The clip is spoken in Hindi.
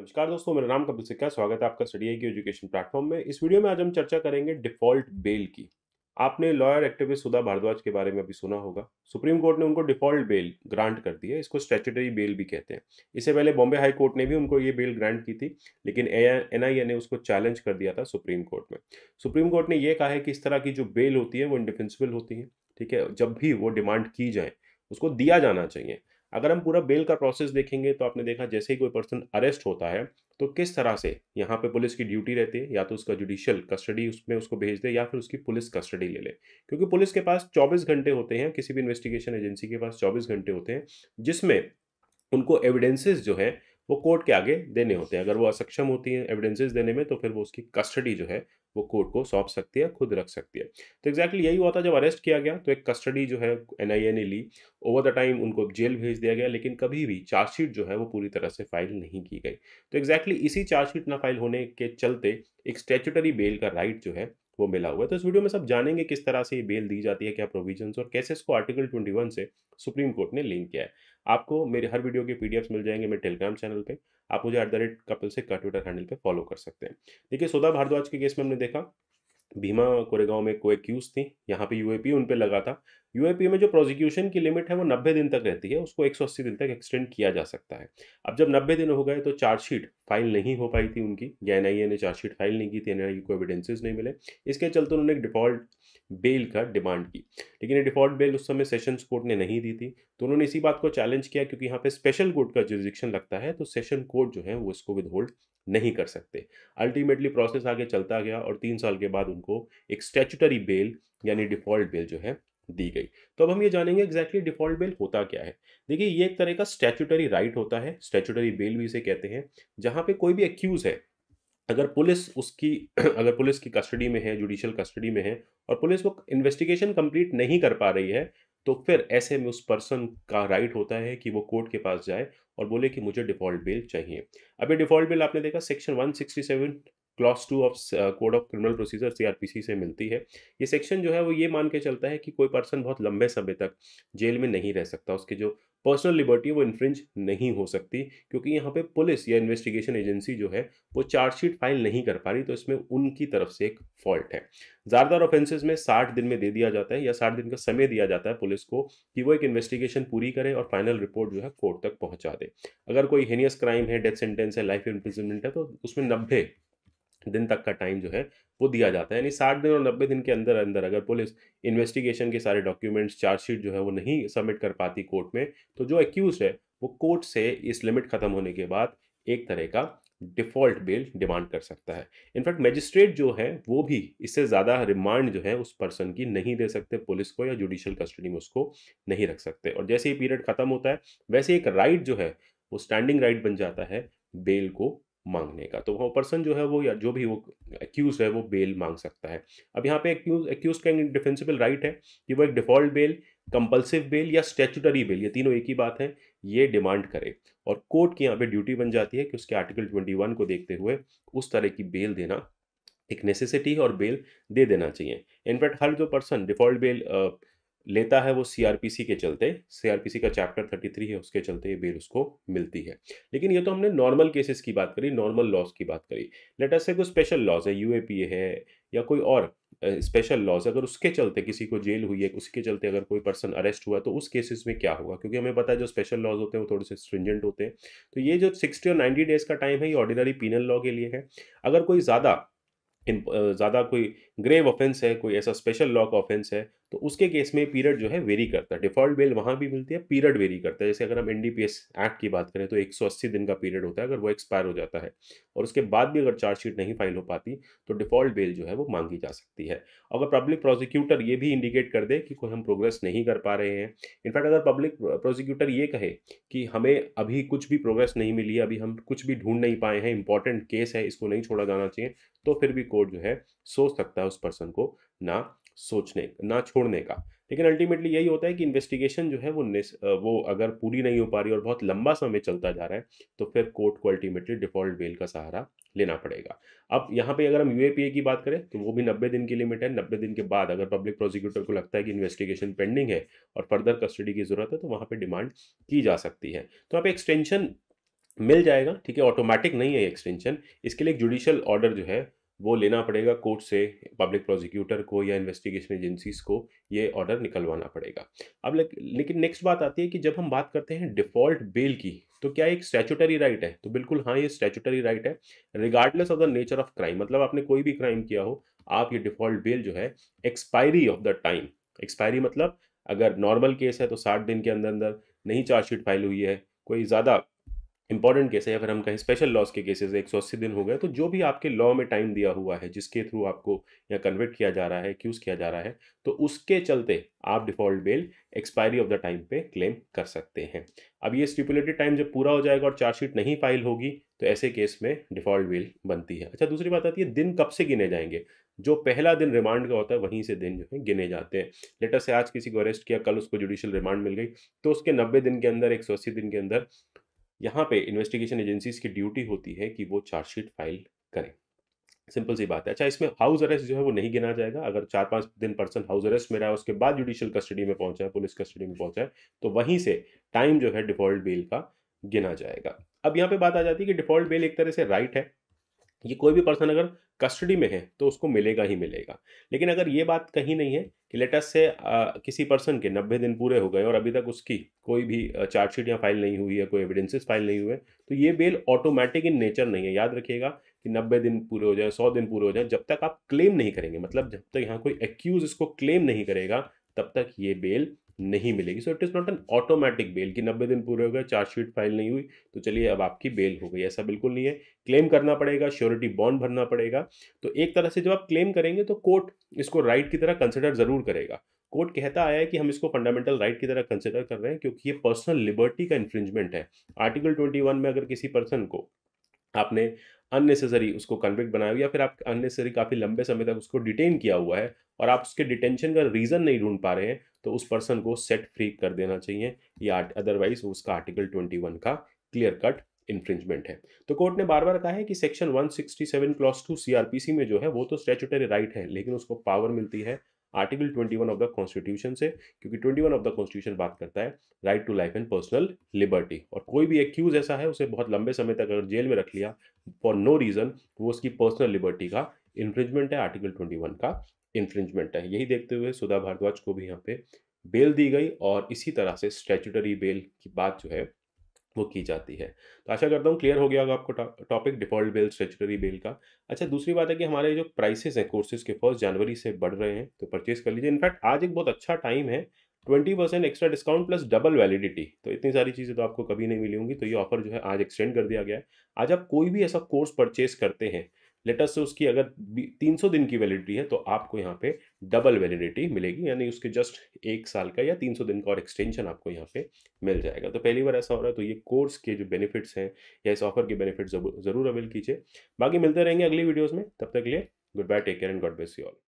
नमस्कार दोस्तों मेरा नाम कपिल सिक्का स्वागत है आपका स्टडी की एजुकेशन प्लेटफॉर्म में इस वीडियो में आज हम चर्चा करेंगे डिफॉल्ट बेल की आपने लॉयर एक्टिविस्ट सुधा भारद्वाज के बारे में अभी सुना होगा सुप्रीम कोर्ट ने उनको डिफॉल्ट बेल ग्रांट कर दी है इसको स्टेचुटरी बेल भी कहते हैं इससे पहले बॉम्बे हाई कोर्ट ने भी उनको ये बेल ग्रांट की थी लेकिन एन ने उसको चैलेंज कर दिया था सुप्रीम कोर्ट में सुप्रीम कोर्ट ने यह कहा है कि इस तरह की जो बेल होती है वो इनडिफेंसिबल होती है ठीक है जब भी वो डिमांड की जाए उसको दिया जाना चाहिए अगर हम पूरा बेल का प्रोसेस देखेंगे तो आपने देखा जैसे ही कोई पर्सन अरेस्ट होता है तो किस तरह से यहाँ पे पुलिस की ड्यूटी रहती है या तो उसका जुडिशियल कस्टडी उसमें उसको भेज दे या फिर उसकी पुलिस कस्टडी ले ले क्योंकि पुलिस के पास 24 घंटे होते हैं किसी भी इन्वेस्टिगेशन एजेंसी के पास 24 घंटे होते हैं जिसमें उनको एविडेंसेस जो है वो कोर्ट के आगे देने होते हैं अगर वो असक्षम होती हैं एविडेंसेस देने में तो फिर वो उसकी कस्टडी जो है वो कोर्ट को सौंप सकती है खुद रख सकती है तो एग्जैक्टली यही हुआ था जब अरेस्ट किया गया तो एक कस्टडी जो है एन ने ली ओवर द टाइम उनको जेल भेज दिया गया लेकिन कभी भी चार्जशीट जो है वो पूरी तरह से फाइल नहीं की गई तो एग्जैक्टली इसी चार्जशीट ना फाइल होने के चलते एक स्टेचुटरी बेल का राइट जो है वो मिला हुआ है तो इस वीडियो में सब जानेंगे किस तरह से ये बेल दी जाती है क्या प्रोविजन और कैसे इसको आर्टिकल ट्वेंटी से सुप्रीम कोर्ट ने लिंक किया है आपको मेरे हर वीडियो के पीडीएफ्स मिल जाएंगे मेरे टेलीग्राम चैनल पे आप मुझे एट द रेट कपिल से का ट्विटर हैंडल पे फॉलो कर सकते हैं देखिए सुधा भारद्वाज के केस में हमने देखा भीमा कोरेगांव में को एक्यूज थी यहाँ पे यूएपी उन पर लगा था यूएपी में जो प्रोसिक्यूशन की लिमिट है वो नब्बे दिन तक रहती है उसको एक सौ अस्सी दिन तक एक्सटेंड किया जा सकता है अब जब नब्बे दिन हो गए तो चार्जशीट फाइल नहीं हो पाई थी उनकी या एन ने चार्जशीट फाइल नहीं की थी एन को एविडेंसेज नहीं मिले इसके चलते उन्होंने एक डिफॉल्ट बेल का डिमांड की लेकिन ये डिफॉल्ट बेल उस समय सेशंस कोर्ट ने नहीं दी थी तो उन्होंने इसी बात को चैलेंज किया क्योंकि यहाँ पे स्पेशल कोर्ट का जो लगता है तो सेशन कोर्ट जो है वो इसको विदहोल्ड नहीं कर सकते अल्टीमेटली प्रोसेस आगे चलता गया और तीन साल के बाद उनको एक स्टैचुटरी बेल यानी डिफ़ॉल्ट बेल जो है दी गई तो अब हम ये जानेंगे एग्जैक्टली डिफॉल्ट बेल होता क्या है देखिए ये एक तरह का स्टैचुटरी राइट होता है स्टैचुटरी बेल भी इसे कहते हैं जहाँ पे कोई भी एक्यूज़ है अगर पुलिस उसकी अगर पुलिस की कस्टडी में है जुडिशियल कस्टडी में है और पुलिस वो इन्वेस्टिगेशन कंप्लीट नहीं कर पा रही है तो फिर ऐसे में उस पर्सन का राइट होता है कि वो कोर्ट के पास जाए और बोले कि मुझे डिफ़ॉल्ट बेल चाहिए अभी डिफ़ॉल्ट बेल आपने देखा section 167 clause two of code of criminal procedure CrPC से मिलती है ये सेक्शन जो है वो ये मान के चलता है कि कोई पर्सन बहुत लंबे समय तक जेल में नहीं रह सकता उसके जो पर्सनल लिबर्टी वो इन्फ्रिंज नहीं हो सकती क्योंकि यहाँ पे पुलिस या इन्वेस्टिगेशन एजेंसी जो है वो चार्जशीट फाइल नहीं कर पा रही तो इसमें उनकी तरफ से एक फॉल्ट है ज़्यादातर ऑफेंसेज में साठ दिन में दे दिया जाता है या साठ दिन का समय दिया जाता है पुलिस को कि वो एक इन्वेस्टिगेशन पूरी करे और फाइनल रिपोर्ट जो है कोर्ट तक पहुँचा दे अगर कोई हेनियस क्राइम है डेथ सेंटेंस है लाइफ इम्प्रिजनमेंट है तो उसमें नब्बे दिन तक का टाइम जो है वो दिया जाता है यानी साठ दिन और नब्बे दिन के अंदर अंदर अगर पुलिस इन्वेस्टिगेशन के सारे डॉक्यूमेंट्स चार्जशीट जो है वो नहीं सबमिट कर पाती कोर्ट में तो जो एक्यूज है वो कोर्ट से इस लिमिट ख़त्म होने के बाद एक तरह का डिफ़ॉल्ट बेल डिमांड कर सकता है इनफैक्ट मजिस्ट्रेट जो है वो भी इससे ज़्यादा रिमांड जो है उस पर्सन की नहीं दे सकते पुलिस को या जुडिशल कस्टडी में उसको नहीं रख सकते और जैसे ही पीरियड ख़त्म होता है वैसे एक राइट जो है वो स्टैंडिंग राइट बन जाता है बेल को मांगने का तो वो पर्सन जो है वो या जो भी वो एक्यूज है वो बेल मांग सकता है अब यहाँ पे एक्यूज एक्यूज का डिफेंसिबल राइट है कि वो एक डिफ़ॉल्ट बेल कंपल्सिव बेल या स्टेचुटरी बेल ये तीनों एक ही बात है ये डिमांड करे और कोर्ट की यहाँ पे ड्यूटी बन जाती है कि उसके आर्टिकल ट्वेंटी वन को देखते हुए उस तरह की बेल देना एक नेसेसिटी है और बेल दे देना चाहिए इनफैक्ट हर जो पर्सन डिफ़ॉल्ट बेल लेता है वो सीआरपीसी के चलते सीआरपीसी का चैप्टर थर्टी थ्री है उसके चलते ये बेल उसको मिलती है लेकिन ये तो हमने नॉर्मल केसेस की बात करी नॉर्मल लॉज की बात करी अस से कोई स्पेशल लॉज है यू है या कोई और स्पेशल लॉज अगर उसके चलते किसी को जेल हुई है उसके चलते अगर कोई पर्सन अरेस्ट हुआ तो उस केसेस में क्या होगा क्योंकि हमें पता है जो स्पेशल लॉज होते हैं वो थोड़े से स्ट्रिंजेंट होते हैं तो ये जो सिक्सटी और नाइन्टी डेज का टाइम है ये ऑर्डिनरी पीनल लॉ के लिए है अगर कोई ज़्यादा ज़्यादा कोई ग्रेव ऑफेंस है कोई ऐसा स्पेशल लॉ का ऑफेंस है तो उसके केस में पीरियड जो है वेरी करता है डिफॉल्ट बेल वहाँ भी मिलती है पीरियड वेरी करता है जैसे अगर हम एन एक्ट की बात करें तो 180 दिन का पीरियड होता है अगर वो एक्सपायर हो जाता है और उसके बाद भी अगर चार्जशीट नहीं फाइल हो पाती तो डिफॉल्ट बेल जो है वो मांगी जा सकती है अगर पब्लिक प्रोसिक्यूटर ये भी इंडिकेट कर दे कि कोई हम प्रोग्रेस नहीं कर पा रहे हैं इनफैक्ट अगर पब्लिक प्रोसिक्यूटर ये कहे कि हमें अभी कुछ भी प्रोग्रेस नहीं मिली है अभी हम कुछ भी ढूंढ नहीं पाए हैं इंपॉर्टेंट केस है इसको नहीं छोड़ा जाना चाहिए तो फिर भी कोर्ट जो है सोच सकता है उस पर्सन को ना सोचने ना छोड़ने का लेकिन अल्टीमेटली यही होता है कि इन्वेस्टिगेशन जो है वो वो अगर पूरी नहीं हो पा रही और बहुत लंबा समय चलता जा रहा है तो फिर कोर्ट को अल्टीमेटली डिफॉल्ट बेल का सहारा लेना पड़ेगा अब यहाँ पे अगर हम यू की बात करें तो वो भी नब्बे दिन की लिमिट है नब्बे दिन के बाद अगर पब्लिक प्रोसिक्यूटर को लगता है कि इन्वेस्टिगेशन पेंडिंग है और फर्दर कस्टडी की ज़रूरत है तो वहाँ पर डिमांड की जा सकती है तो आप एक्सटेंशन मिल जाएगा ठीक है ऑटोमेटिक नहीं है एक्सटेंशन इसके लिए एक जुडिशल ऑर्डर जो है वो लेना पड़ेगा कोर्ट से पब्लिक प्रोसिक्यूटर को या इन्वेस्टिगेशन एजेंसीज को ये ऑर्डर निकलवाना पड़ेगा अब ले, लेकिन नेक्स्ट बात आती है कि जब हम बात करते हैं डिफ़ॉल्ट बेल की तो क्या एक स्टैचुटरी राइट है तो बिल्कुल हाँ ये स्टैचुटरी राइट है regardless of the nature of crime मतलब आपने कोई भी क्राइम किया हो आप ये डिफ़ॉल्ट बेल जो है expiry of the time expiry मतलब अगर नॉर्मल केस है तो साठ दिन के अंदर अंदर नहीं चार्जशीट फाइल हुई है कोई ज़्यादा इंपॉर्टेंट केस है या फिर हम कहें स्पेशल लॉस के केसेस एक सौ अस्सी दिन हो गए तो जो भी आपके लॉ में टाइम दिया हुआ है जिसके थ्रू आपको या कन्वर्ट किया जा रहा है क्यूज़ किया जा रहा है तो उसके चलते आप default bail expiry of the time पे क्लेम कर सकते हैं अब ये स्टिपुलेटेड टाइम जब पूरा हो जाएगा और चार्जशीट नहीं फाइल होगी तो ऐसे केस में डिफ़ॉल्ट बेल बनती है अच्छा दूसरी बात आती है दिन कब से गिने जाएंगे जो पहला दिन रिमांड का होता है वहीं से दिन जो है गिने जाते हैं लेटर से आज किसी को अरेस्ट किया कल उसको जुडिशियल रिमांड मिल गई तो उसके नब्बे दिन के अंदर एक दिन के अंदर यहाँ पे इन्वेस्टिगेशन एजेंसीज की ड्यूटी होती है कि वो चार्जशीट फाइल करें सिंपल सी बात है अच्छा इसमें हाउस अरेस्ट जो है वो नहीं गिना जाएगा अगर चार पांच दिन पर्सन हाउस अरेस्ट में रहा उसके बाद जुडिशियल कस्टडी में पहुंचा है पुलिस कस्टडी में पहुंचा है तो वहीं से टाइम जो है डिफॉल्ट बेल का गिना जाएगा अब यहाँ पे बात आ जाती है कि डिफॉल्ट बेल एक तरह से राइट है ये कोई भी पर्सन अगर कस्टडी में है तो उसको मिलेगा ही मिलेगा लेकिन अगर ये बात कहीं नहीं है कि लेटस से आ, किसी पर्सन के नब्बे दिन पूरे हो गए और अभी तक उसकी कोई भी चार्जशीट या फाइल नहीं हुई है कोई एविडेंसेस फाइल नहीं हुए तो ये बेल ऑटोमेटिक इन नेचर नहीं है याद रखिएगा कि नब्बे दिन पूरे हो जाए सौ दिन पूरे हो जाए जब तक आप क्लेम नहीं करेंगे मतलब जब तक यहाँ कोई एक्यूज इसको क्लेम नहीं करेगा तब तक ये बेल नहीं मिलेगी so it is not an automatic bail कि नब्बे दिन पूरे हो गए चार्जशीट फाइल नहीं हुई तो चलिए अब आपकी बेल हो गई ऐसा बिल्कुल नहीं है क्लेम करना पड़ेगा श्योरिटी बॉन्ड भरना पड़ेगा तो एक तरह से जब आप क्लेम करेंगे तो कोर्ट इसको राइट की तरह कंसिडर ज़रूर करेगा कोर्ट कहता आया है कि हम इसको फंडामेंटल राइट की तरह कंसिडर कर रहे हैं क्योंकि ये पर्सनल लिबर्टी का इन्फ्रिंजमेंट है आर्टिकल ट्वेंटी वन में अगर किसी पर्सन को आपने अननेसेसरी उसको कन्विक्ट बनाया या फिर आप अननेसेसरी काफ़ी लंबे समय तक उसको डिटेन किया हुआ है और आप उसके डिटेंशन का रीज़न नहीं ढूंढ पा रहे हैं तो उस पर्सन को सेट फ्री कर देना चाहिए या अदरवाइज उसका आर्टिकल ट्वेंटी वन का क्लियर कट इन्फ्रिंजमेंट है तो कोर्ट ने बार बार कहा है कि section 167 sixty clause two CrPC में जो है वो तो स्टेचुटरी राइट है लेकिन उसको पावर मिलती है आर्टिकल 21 ऑफ द कॉन्स्टिट्यूशन से क्योंकि 21 ऑफ द कॉन्स्टिट्यूशन बात करता है right to life and personal liberty और कोई भी एक्यूज ऐसा है उसे बहुत लंबे समय तक अगर जेल में रख लिया फॉर नो रीज़न वो उसकी पर्सनल लिबर्टी का इन्फ्रिंजमेंट है आर्टिकल 21 का इन्फ्रिंजमेंट है यही देखते हुए सुधा भारद्वाज को भी यहाँ पे बेल दी गई और इसी तरह से स्टैचुटरी बेल की बात जो है वो की जाती है तो आशा करता हूँ क्लियर हो गया होगा आपको topic default bail statutory bail का अच्छा दूसरी बात है कि हमारे जो प्राइसेस हैं कोर्सेज के फर्स्ट जनवरी से बढ़ रहे हैं तो परचेज कर लीजिए इनफैक्ट आज एक बहुत अच्छा टाइम है twenty percent extra discount plus double validity तो इतनी सारी चीज़ें तो आपको कभी नहीं मिली होंगी तो ये ऑफर जो है आज एक्सटेंड कर दिया गया है आज आप कोई भी ऐसा कोर्स परचेस करते हैं लेटस से उसकी अगर 300 दिन की वैलिडिटी है तो आपको यहाँ पे डबल वैलिडिटी मिलेगी यानी उसके जस्ट एक साल का या 300 दिन का और एक्सटेंशन आपको यहाँ पे मिल जाएगा तो पहली बार ऐसा हो रहा है तो ये कोर्स के जो बेनिफिट्स हैं या इस ऑफर के बेनिफिट ज़रूर अवेल कीजिए बाकी मिलते रहेंगे अगली वीडियोज़ में तब तक लिए good bye take care and god bless you all